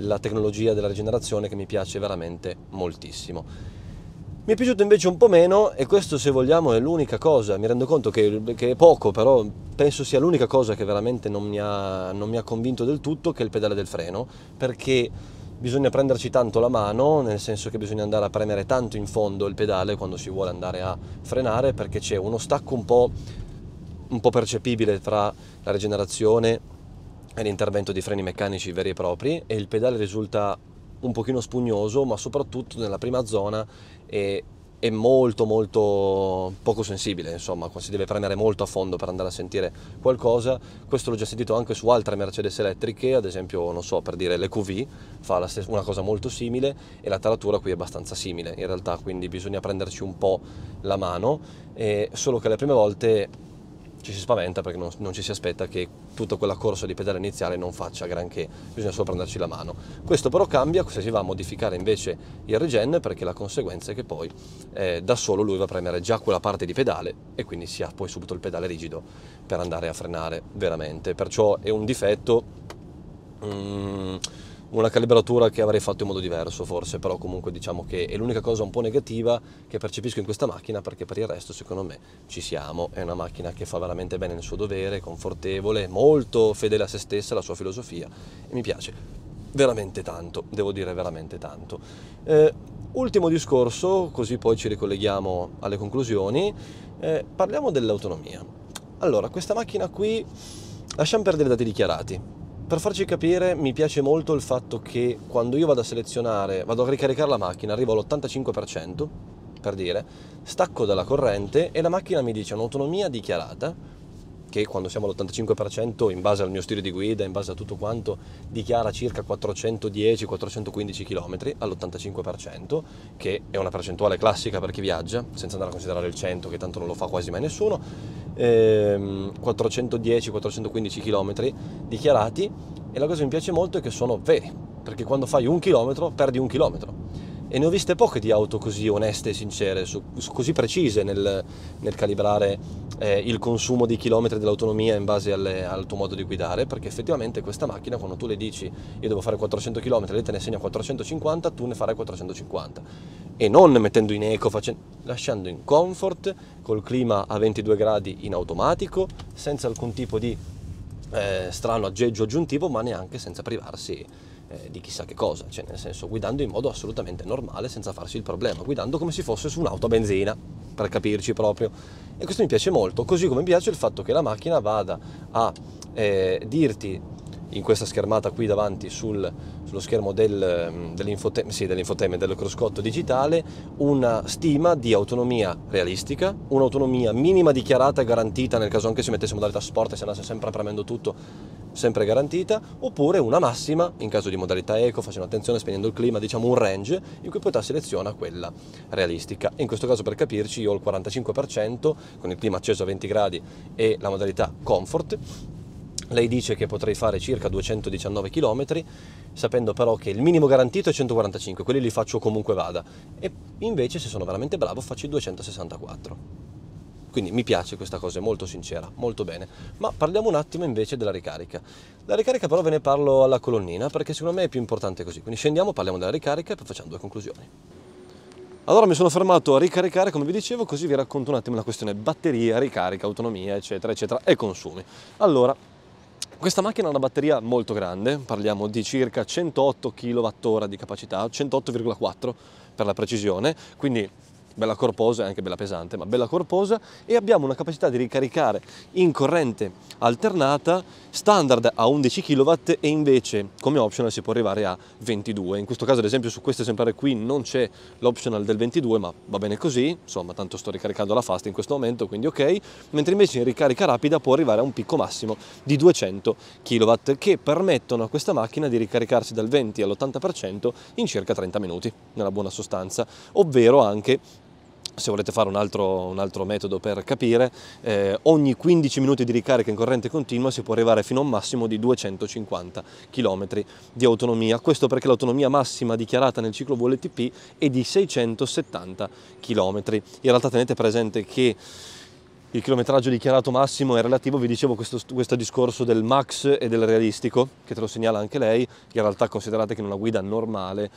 la tecnologia della rigenerazione che mi piace veramente moltissimo. Mi è piaciuto invece un po' meno e questo se vogliamo è l'unica cosa, mi rendo conto che, che è poco, però penso sia l'unica cosa che veramente non mi, ha, non mi ha convinto del tutto che è il pedale del freno, perché bisogna prenderci tanto la mano, nel senso che bisogna andare a premere tanto in fondo il pedale quando si vuole andare a frenare, perché c'è uno stacco un po', un po percepibile tra la rigenerazione e l'intervento di freni meccanici veri e propri e il pedale risulta un pochino spugnoso, ma soprattutto nella prima zona e è molto molto poco sensibile, insomma, si deve premere molto a fondo per andare a sentire qualcosa. Questo l'ho già sentito anche su altre Mercedes elettriche, ad esempio, non so, per dire l'EQV fa stessa, una cosa molto simile e la taratura qui è abbastanza simile in realtà, quindi bisogna prenderci un po' la mano, eh, solo che le prime volte ci si spaventa perché non, non, ci si aspetta che tutta quella corsa di pedale iniziale non faccia granché, bisogna solo prenderci la mano. Questo però cambia se si va a modificare invece il regen perché la conseguenza è che poi eh, da solo lui va a premere già quella parte di pedale e quindi si ha poi subito il pedale rigido per andare a frenare veramente, perciò è un difetto... Mm, una calibratura che avrei fatto in modo diverso forse, però comunque diciamo che è l'unica cosa un po' negativa che percepisco in questa macchina perché per il resto secondo me ci siamo, è una macchina che fa veramente bene il suo dovere, confortevole, molto fedele a se stessa, alla sua filosofia e mi piace veramente tanto, devo dire veramente tanto. Eh, ultimo discorso, così poi ci ricolleghiamo alle conclusioni, eh, parliamo dell'autonomia. Allora, questa macchina qui, lasciamo perdere i dati dichiarati, per farci capire mi piace molto il fatto che quando io vado a selezionare, vado a ricaricare la macchina, arrivo all'85% per dire, stacco dalla corrente e la macchina mi dice un'autonomia dichiarata che quando siamo all'85% in base al mio stile di guida, in base a tutto quanto, dichiara circa 410-415 km all'85%, che è una percentuale classica per chi viaggia, senza andare a considerare il 100 che tanto non lo fa quasi mai nessuno, ehm, 410-415 km dichiarati e la cosa che mi piace molto è che sono veri, perché quando fai un chilometro perdi un chilometro e ne ho viste poche di auto così oneste e sincere, su, su così precise nel, nel calibrare eh, il consumo di chilometri dell'autonomia in base alle, al tuo modo di guidare, perché effettivamente questa macchina quando tu le dici io devo fare 400 km, lei te ne segna 450, tu ne farai 450 e non mettendo in eco, facendo, lasciando in comfort, col clima a 22 gradi in automatico, senza alcun tipo di eh, strano aggeggio aggiuntivo, ma neanche senza privarsi eh, di chissà che cosa, cioè nel senso guidando in modo assolutamente normale senza farsi il problema, guidando come se fosse su un'auto a benzina, per capirci proprio. E questo mi piace molto, così come mi piace il fatto che la macchina vada a eh, dirti in questa schermata qui davanti sul, sullo schermo del, mm, dell'infotainment, sì, dell'infotainment, del cruscotto digitale, una stima di autonomia realistica, un'autonomia minima dichiarata e garantita nel caso anche se mettesse in modalità sport e se andasse sempre premendo tutto sempre garantita, oppure una massima in caso di modalità eco, facendo attenzione, spegnendo il clima, diciamo un range in cui poi te la seleziona quella realistica. In questo caso per capirci io ho il 45% con il clima acceso a 20 gradi e la modalità comfort lei dice che potrei fare circa 219 km, sapendo però che il minimo garantito è 145, quelli li faccio comunque vada. E invece se sono veramente bravo faccio 264. Quindi mi piace questa cosa, è molto sincera, molto bene. Ma parliamo un attimo invece della ricarica. La ricarica però ve ne parlo alla colonnina perché secondo me è più importante così. Quindi scendiamo, parliamo della ricarica e poi facciamo due conclusioni. Allora mi sono fermato a ricaricare, come vi dicevo, così vi racconto un attimo la questione batteria, ricarica, autonomia, eccetera, eccetera, e consumi. Allora, questa macchina ha una batteria molto grande, parliamo di circa 108 kWh di capacità, 108,4 per la precisione, quindi bella corposa e anche bella pesante, ma bella corposa e abbiamo una capacità di ricaricare in corrente alternata standard a 11 kW e invece come optional si può arrivare a 22. In questo caso ad esempio su questo esemplare qui non c'è l'optional del 22 ma va bene così, insomma tanto sto ricaricando la fast in questo momento quindi ok, mentre invece in ricarica rapida può arrivare a un picco massimo di 200 kW che permettono a questa macchina di ricaricarsi dal 20 all'80% in circa 30 minuti nella buona sostanza, ovvero anche se volete fare un altro, un altro metodo per capire, eh, ogni 15 minuti di ricarica in corrente continua si può arrivare fino a un massimo di 250 km di autonomia. Questo perché l'autonomia massima dichiarata nel ciclo VLTP è di 670 km. In realtà tenete presente che il chilometraggio dichiarato massimo è relativo, vi dicevo, questo, questo, discorso del max e del realistico, che te lo segnala anche lei, in realtà considerate che in una guida normale,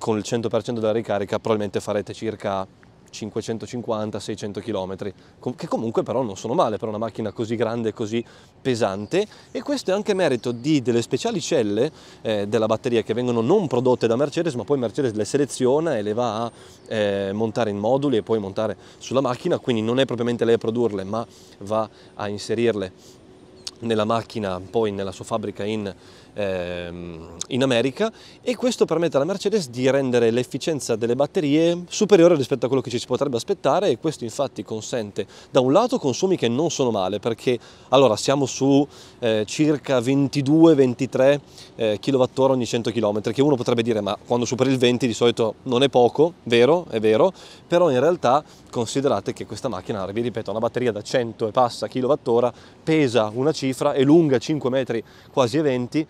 con il 100% della ricarica, probabilmente farete circa 550-600 km, che comunque però non sono male per una macchina così grande e così pesante e questo è anche merito di delle speciali celle eh, della batteria che vengono non prodotte da Mercedes ma poi Mercedes le seleziona e le va a eh, montare in moduli e poi montare sulla macchina, quindi non è propriamente lei a produrle ma va a inserirle nella macchina, poi nella sua fabbrica in Ehm, in America e questo permette alla Mercedes di rendere l'efficienza delle batterie superiore rispetto a quello che ci si potrebbe aspettare e questo infatti consente da un lato consumi che non sono male perché allora siamo su eh, circa 22-23 eh, kWh ogni 100 km che uno potrebbe dire ma quando superi il 20 di solito non è poco, vero, è vero, però in realtà considerate che questa macchina, vi ripeto, ha una batteria da 100 e passa kWh, pesa una cifra, è lunga 5 metri quasi e 20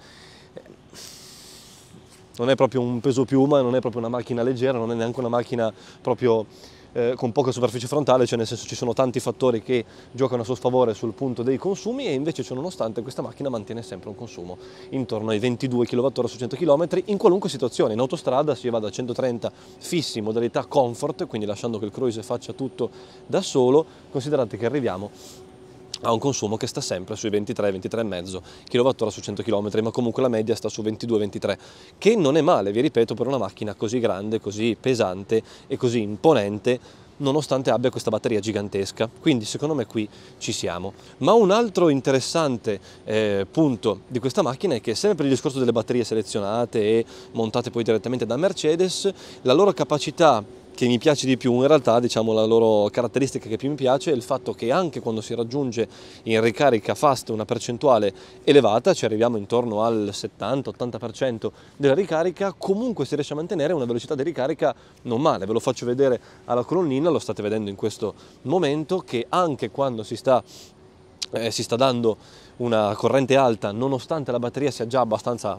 non è proprio un peso piuma, non è proprio una macchina leggera, non è neanche una macchina proprio eh, con poca superficie frontale, cioè nel senso ci sono tanti fattori che giocano a suo sfavore sul punto dei consumi e invece ciononostante questa macchina mantiene sempre un consumo intorno ai 22 kWh su 100 km in qualunque situazione, in autostrada si va da 130 fissi in modalità comfort, quindi lasciando che il cruise faccia tutto da solo, considerate che arriviamo ha un consumo che sta sempre sui 23, 23,5 kWh su 100 km, ma comunque la media sta su 22, 23, che non è male, vi ripeto, per una macchina così grande, così pesante e così imponente nonostante abbia questa batteria gigantesca. Quindi secondo me qui ci siamo. Ma un altro interessante eh, punto di questa macchina è che sempre per il discorso delle batterie selezionate e montate poi direttamente da Mercedes, la loro capacità che mi piace di più in realtà diciamo la loro caratteristica che più mi piace è il fatto che anche quando si raggiunge in ricarica fast una percentuale elevata ci arriviamo intorno al 70-80% della ricarica comunque si riesce a mantenere una velocità di ricarica non male ve lo faccio vedere alla colonnina lo state vedendo in questo momento che anche quando si sta eh, si sta dando una corrente alta nonostante la batteria sia già abbastanza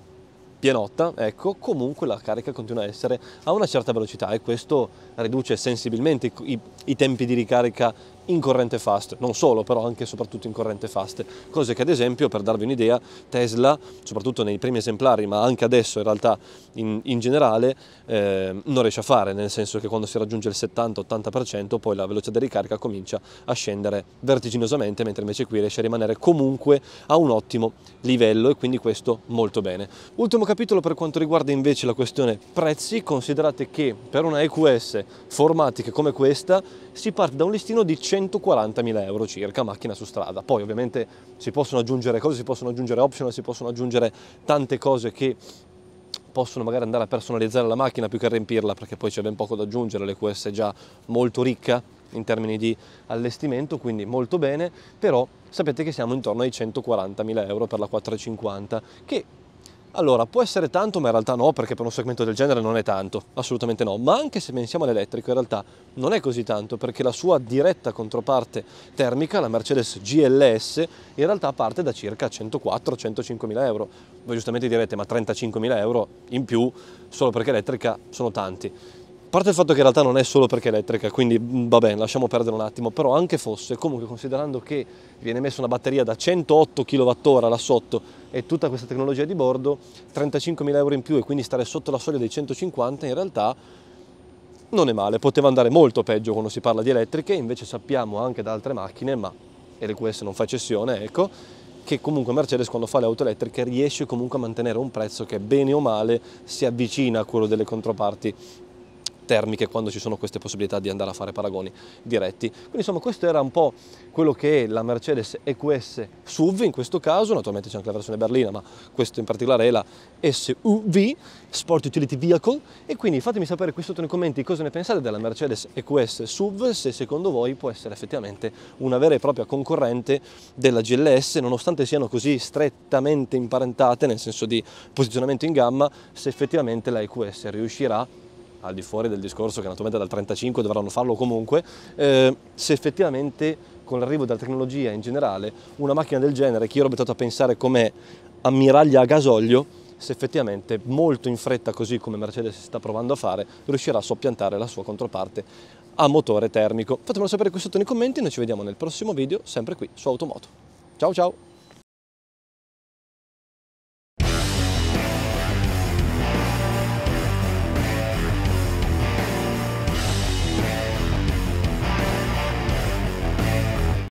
pienotta, ecco, comunque la carica continua a essere a una certa velocità e questo riduce sensibilmente i, i tempi di ricarica in corrente fast, non solo però anche e soprattutto in corrente fast, cose che ad esempio per darvi un'idea Tesla, soprattutto nei primi esemplari ma anche adesso in realtà in, in generale eh, non riesce a fare, nel senso che quando si raggiunge il 70-80% poi la velocità di ricarica comincia a scendere vertiginosamente mentre invece qui riesce a rimanere comunque a un ottimo livello e quindi questo molto bene. Ultimo capitolo per quanto riguarda invece la questione prezzi, considerate che per una EQS formatica come questa si parte da un listino di 140.000 euro circa macchina su strada. Poi ovviamente si possono aggiungere cose, si possono aggiungere optional, si possono aggiungere tante cose che possono magari andare a personalizzare la macchina più che a riempirla perché poi c'è ben poco da aggiungere, l'EQS è già molto ricca in termini di allestimento, quindi molto bene, però sapete che siamo intorno ai 140.000 euro per la 450 che allora, può essere tanto, ma in realtà no, perché per un segmento del genere non è tanto, assolutamente no. Ma anche se pensiamo all'elettrico, in realtà non è così tanto, perché la sua diretta controparte termica, la Mercedes GLS, in realtà parte da circa 104-105 mila euro. Voi giustamente direte, ma 35 mila euro in più solo perché elettrica sono tanti. A parte il fatto che in realtà non è solo perché è elettrica, quindi mm, va bene, lasciamo perdere un attimo, però anche fosse, comunque considerando che viene messa una batteria da 108 kWh là sotto e tutta questa tecnologia di bordo, 35.000 euro in più e quindi stare sotto la soglia dei 150 in realtà non è male, poteva andare molto peggio quando si parla di elettriche, invece sappiamo anche da altre macchine, ma LQS non fa cessione, ecco, che comunque Mercedes quando fa le auto elettriche riesce comunque a mantenere un prezzo che bene o male si avvicina a quello delle controparti termiche quando ci sono queste possibilità di andare a fare paragoni diretti. Quindi insomma questo era un po' quello che è la Mercedes EQS SUV in questo caso, naturalmente c'è anche la versione berlina ma questo in particolare è la SUV, Sport Utility Vehicle e quindi fatemi sapere qui sotto nei commenti cosa ne pensate della Mercedes EQS SUV, se secondo voi può essere effettivamente una vera e propria concorrente della GLS nonostante siano così strettamente imparentate nel senso di posizionamento in gamma, se effettivamente la EQS riuscirà al di fuori del discorso che naturalmente dal 35 dovranno farlo comunque, eh, se effettivamente con l'arrivo della tecnologia in generale una macchina del genere, che io ho abituato a pensare come ammiraglia a gasolio, se effettivamente molto in fretta, così come Mercedes si sta provando a fare, riuscirà a soppiantare la sua controparte a motore termico. Fatemelo sapere qui sotto nei commenti, noi ci vediamo nel prossimo video, sempre qui su Automoto. Ciao ciao!